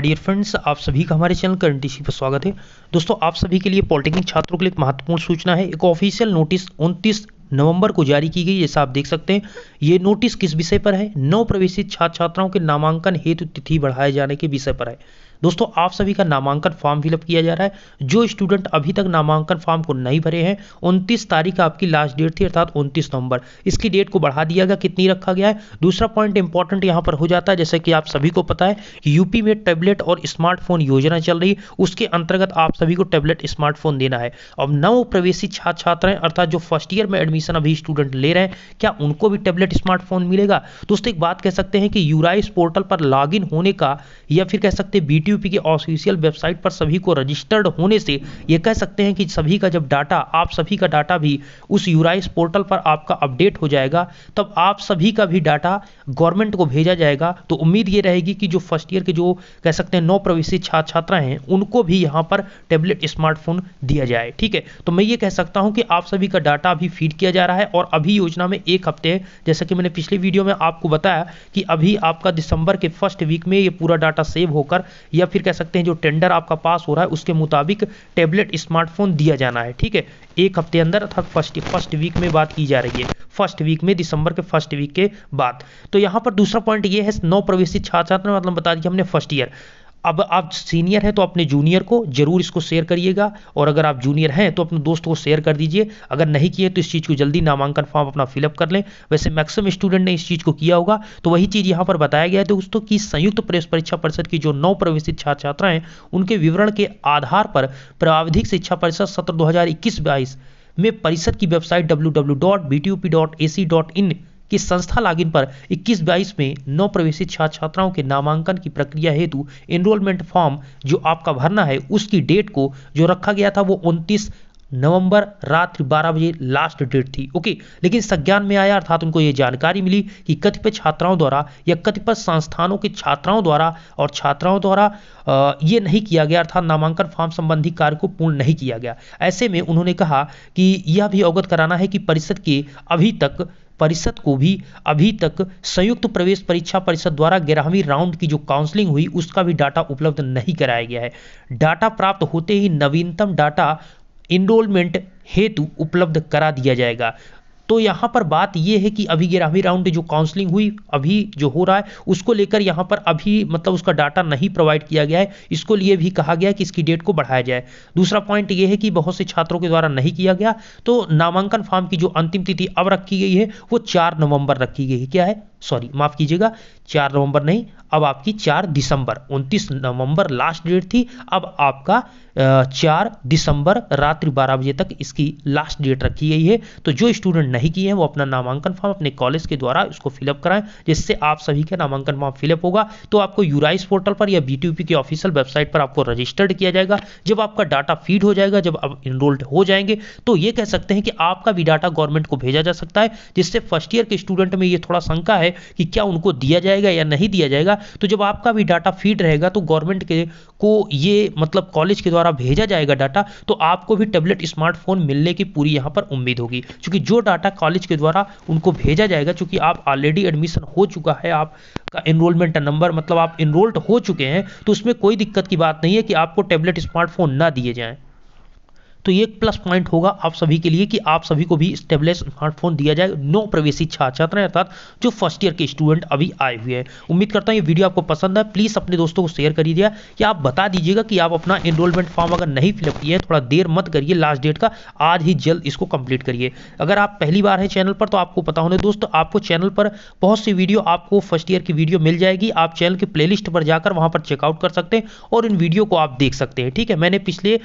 dear friends आप सभी का हमारे चैनल करंट इसी पर स्वागत है दोस्तों आप सभी के लिए पॉलिटेक्निक छात्रों के लिए एक महत्वपूर्ण सूचना है एक ऑफिशियल नोटिस 29 नवंबर को जारी की गई जैसा आप देख सकते हैं ये नोटिस किस विषय पर है नव प्रवेशित छात्र छात्राओं के नामांकन हेतु तिथि बढ़ाए जाने के विषय पर है दोस्तों आप सभी का नामांकन फॉर्म फिलअप किया जा रहा है जो स्टूडेंट अभी तक नामांकन फॉर्म को नहीं भरे हैं उनतीस तारीख आपकी लास्ट डेट थी अर्थात उनतीस नवंबर इसकी डेट को बढ़ा दिया गया कितनी रखा गया है दूसरा पॉइंट इंपॉर्टेंट यहाँ पर हो जाता है जैसे कि आप सभी को पता है यूपी में टैबलेट और स्मार्टफोन योजना चल रही है उसके अंतर्गत आप सभी को टैबलेट स्मार्टफोन देना है अब नव प्रवेशी छात्र छात्राएं अर्थात जो फर्स्ट ईयर में एडमिशन अभी स्टूडेंट ले रहे हैं क्या उनको भी टैबलेट स्मार्टफोन मिलेगा दोस्तों एक बात कह सकते हैं कि यूराइस पोर्टल पर लॉग होने का या फिर कह सकते हैं बी यूपी की ऑफिशियल वेबसाइट पर सभी को रजिस्टर्ड होने से ये कह सकते हैं कि सभी का जब डाटा आप सभी का डाटा भी उस यूराइस पोर्टल पर आपका अपडेट हो जाएगा तब आप सभी का भी डाटा गवर्नमेंट को भेजा जाएगा तो उम्मीद ये रहेगी कि जो फर्स्ट ईयर के जो कह सकते हैं नौ प्रवेशी छात्र छात्रा हैं उनको भी यहाँ पर टेबलेट स्मार्टफोन दिया जाए ठीक है तो मैं ये कह सकता हूँ कि आप सभी का डाटा अभी फीड किया जा रहा है और अभी योजना में एक हफ्ते जैसा कि मैंने पिछले वीडियो में आपको बताया कि अभी आपका दिसंबर के फर्स्ट वीक में ये पूरा डाटा सेव होकर या फिर कह सकते हैं जो टेंडर आपका पास हो रहा है उसके मुताबिक टेबलेट स्मार्टफोन दिया जाना है ठीक है एक हफ्ते अंदर अर्थात फर्स्ट फर्स्ट वीक में बात की जा रही है फर्स्ट वीक में दिसंबर के फर्स्ट वीक के बाद तो यहाँ पर दूसरा पॉइंट ये है नौ प्रवेशी छात्र छात्र मतलब बता दिया हमने फर्स्ट ईयर अब आप सीनियर हैं तो अपने जूनियर को जरूर इसको शेयर करिएगा और अगर आप जूनियर हैं तो अपने दोस्त को शेयर कर दीजिए अगर नहीं किए तो इस चीज़ को जल्दी नामांकन फॉर्म अपना फिलअप कर लें वैसे मैक्सिमम स्टूडेंट ने इस चीज़ को किया होगा तो वही चीज़ यहाँ पर बताया गया है दोस्तों कि संयुक्त प्रेस परीक्षा परिषद की जो नौ प्रवेशित छात्र छात्राएं हैं उनके विवरण के आधार पर प्राविधिक शिक्षा परिषद सत्र दो हजार में परिषद की वेबसाइट डब्ल्यू कि संस्था लॉगिन पर 21 बाईस में नौ प्रवेशित छात्र छात्राओं के नामांकन की प्रक्रिया हेतु एनरोलमेंट फॉर्म जो आपका भरना है उसकी डेट को जो रखा गया था वो उनतीस नवंबर रात्रि 12 बजे लास्ट डेट थी ओके लेकिन संज्ञान में आया अर्थात उनको ये जानकारी मिली कि कतिपय छात्राओं द्वारा या कतिपय संस्थानों के छात्राओं द्वारा और छात्राओं द्वारा ये नहीं किया गया अर्थात नामांकन फॉर्म संबंधी कार्य को पूर्ण नहीं किया गया ऐसे में उन्होंने कहा कि यह भी अवगत कराना है कि परिषद के अभी तक परिषद को भी अभी तक संयुक्त प्रवेश परीक्षा परिषद द्वारा ग्यारहवीं राउंड की जो काउंसलिंग हुई उसका भी डाटा उपलब्ध नहीं कराया गया है डाटा प्राप्त होते ही नवीनतम डाटा इनरोलमेंट हेतु उपलब्ध करा दिया जाएगा तो यहाँ पर बात यह है कि अभी ग्यारहवीं राउंड जो काउंसलिंग हुई अभी जो हो रहा है उसको लेकर यहाँ पर अभी मतलब उसका डाटा नहीं प्रोवाइड किया गया है इसको लिए भी कहा गया कि इसकी डेट को बढ़ाया जाए दूसरा पॉइंट यह है कि बहुत से छात्रों के द्वारा नहीं किया गया तो नामांकन फॉर्म की जो अंतिम तिथि अब रखी गई है वो चार नवंबर रखी गई है क्या है सॉरी माफ़ कीजिएगा चार नवंबर नहीं अब आपकी चार दिसंबर उनतीस नवंबर लास्ट डेट थी अब आपका चार दिसंबर रात्रि बारह बजे तक इसकी लास्ट डेट रखी गई है तो जो स्टूडेंट नहीं किए हैं वो अपना नामांकन फॉर्म अपने कॉलेज के द्वारा इसको फिलअप कराएं जिससे आप सभी का नामांकन फॉर्म फिलअप होगा तो आपको यूराइस पोर्टल पर या बी की ऑफिशियल वेबसाइट पर आपको रजिस्टर्ड किया जाएगा जब आपका डाटा फीड हो जाएगा जब आप इनरोल्ड हो जाएंगे तो ये कह सकते हैं कि आपका भी डाटा गवर्नमेंट को भेजा जा सकता है जिससे फर्स्ट ईयर के स्टूडेंट में ये थोड़ा शंका है है कि क्या उनको दिया जाएगा या नहीं दिया जाएगा तो जब आपका भी डाटा फीड रहेगा तो गवर्नमेंट के को ये मतलब कॉलेज के द्वारा भेजा जाएगा डाटा तो आपको भी टैबलेट स्मार्टफोन मिलने की पूरी यहाँ पर उम्मीद होगी क्योंकि जो डाटा कॉलेज के द्वारा उनको भेजा जाएगा चूँकि आप ऑलरेडी एडमिशन हो चुका है आपका इनरोलमेंट नंबर मतलब आप इनरोल्ड हो चुके हैं तो उसमें कोई दिक्कत की बात नहीं है कि आपको टैबलेट स्मार्टफोन ना दिए जाएँ तो ये प्लस पॉइंट होगा आप सभी के लिए कि आप सभी को भी स्टेबलेस स्मार्टफोन दिया जाए नो प्रवेशी छात्र छात्राएं अर्थात जो फर्स्ट ईयर के स्टूडेंट अभी आए हुए हैं उम्मीद करता हूँ ये वीडियो आपको पसंद है प्लीज़ अपने दोस्तों को शेयर दिया या आप बता दीजिएगा कि आप अपना एनरोलमेंट फॉर्म अगर नहीं फिलअप किए हैं थोड़ा देर मत करिए लास्ट डेट का आज ही जल्द इसको कंप्लीट करिए अगर आप पहली बार हैं चैनल पर तो आपको पता होने दोस्तों आपको चैनल पर बहुत सी वीडियो आपको फर्स्ट ईयर की वीडियो मिल जाएगी आप चैनल के प्ले पर जाकर वहाँ पर चेकआउट कर सकते हैं और इन वीडियो को आप देख सकते हैं ठीक है मैंने पिछले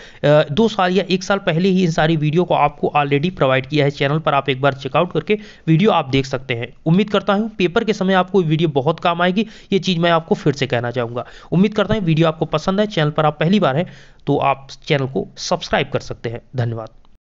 दो साल या एक साल पहले ही इन सारी वीडियो को आपको ऑलरेडी प्रोवाइड किया है चैनल पर आप एक बार चेकआउट करके वीडियो आप देख सकते हैं उम्मीद करता हूँ पेपर के समय आपको वीडियो बहुत काम आएगी ये चीज़ मैं आपको फिर से कहना चाहूँगा उम्मीद करता हूँ वीडियो आपको पसंद है चैनल पर आप पहली बार हैं तो आप चैनल को सब्सक्राइब कर सकते हैं धन्यवाद